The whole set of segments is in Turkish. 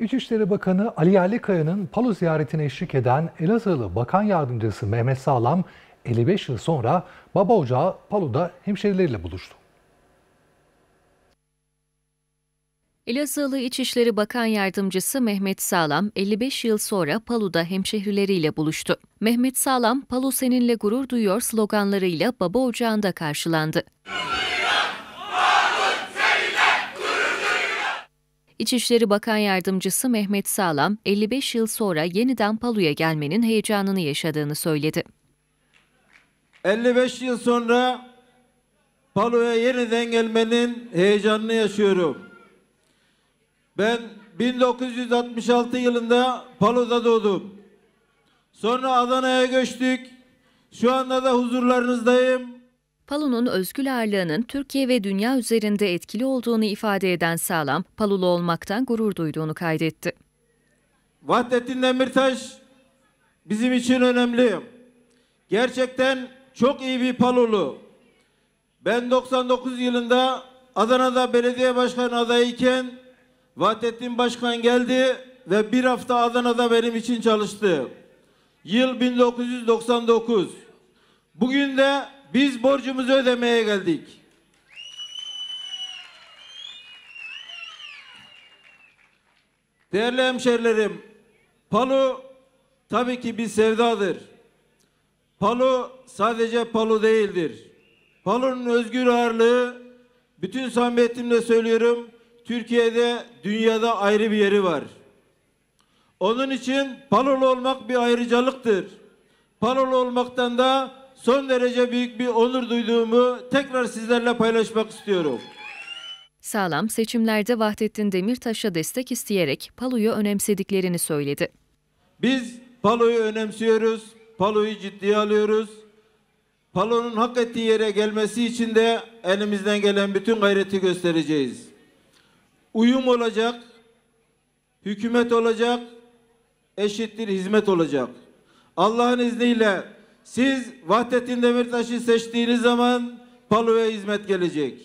İçişleri Bakanı Ali Yerlikaya'nın Palu ziyaretine eşlik eden Elazığlı Bakan Yardımcısı Mehmet Sağlam 55 yıl sonra baba ocağı Paluda hemşerileriyle buluştu. Elazığlı İçişleri Bakan Yardımcısı Mehmet Sağlam 55 yıl sonra Palu'da hemşehrileriyle buluştu. Mehmet Sağlam, Palu seninle gurur duyuyor sloganlarıyla baba ocağında karşılandı. İçişleri Bakan Yardımcısı Mehmet Sağlam, 55 yıl sonra yeniden Palu'ya gelmenin heyecanını yaşadığını söyledi. 55 yıl sonra Palu'ya yeniden gelmenin heyecanını yaşıyorum. Ben 1966 yılında Palu'da doğdum. Sonra Adana'ya göçtük. Şu anda da huzurlarınızdayım. Palu'nun özgül ağırlığının Türkiye ve dünya üzerinde etkili olduğunu ifade eden Sağlam, Palulu olmaktan gurur duyduğunu kaydetti. Vahdettin Demirtaş bizim için önemli. Gerçekten çok iyi bir Palulu. Ben 99 yılında Adana'da belediye başkanı adayıyken Vahdettin Başkan geldi ve bir hafta Adana'da benim için çalıştı. Yıl 1999. Bugün de biz borcumuzu ödemeye geldik. Değerli hemşerilerim, Palu tabii ki bir sevdadır. Palu sadece Palu değildir. Palu'nun özgür ağırlığı, bütün samimiyetimle söylüyorum, Türkiye'de, dünyada ayrı bir yeri var. Onun için Palolu olmak bir ayrıcalıktır. Palolu olmaktan da son derece büyük bir onur duyduğumu tekrar sizlerle paylaşmak istiyorum. Sağlam seçimlerde Vahdettin Demirtaş'a destek isteyerek Palu'yu önemsediklerini söyledi. Biz Palu'yu önemsiyoruz, Palu'yu ciddiye alıyoruz. Palu'nun hak ettiği yere gelmesi için de elimizden gelen bütün gayreti göstereceğiz. Uyum olacak, hükümet olacak, eşittir hizmet olacak. Allah'ın izniyle siz Vahdettin Demirtaş'ı seçtiğiniz zaman Palu'ya hizmet gelecek.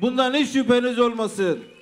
Bundan hiç şüpheniz olmasın.